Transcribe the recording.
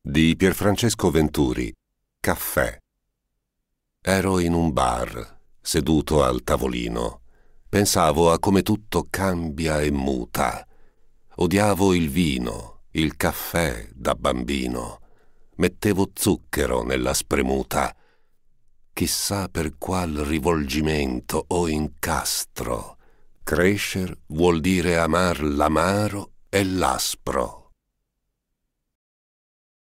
di Pierfrancesco Venturi, Caffè. Ero in un bar, seduto al tavolino. Pensavo a come tutto cambia e muta. Odiavo il vino, il caffè da bambino. Mettevo zucchero nella spremuta. Chissà per qual rivolgimento o incastro. Crescer vuol dire amar l'amaro e l'aspro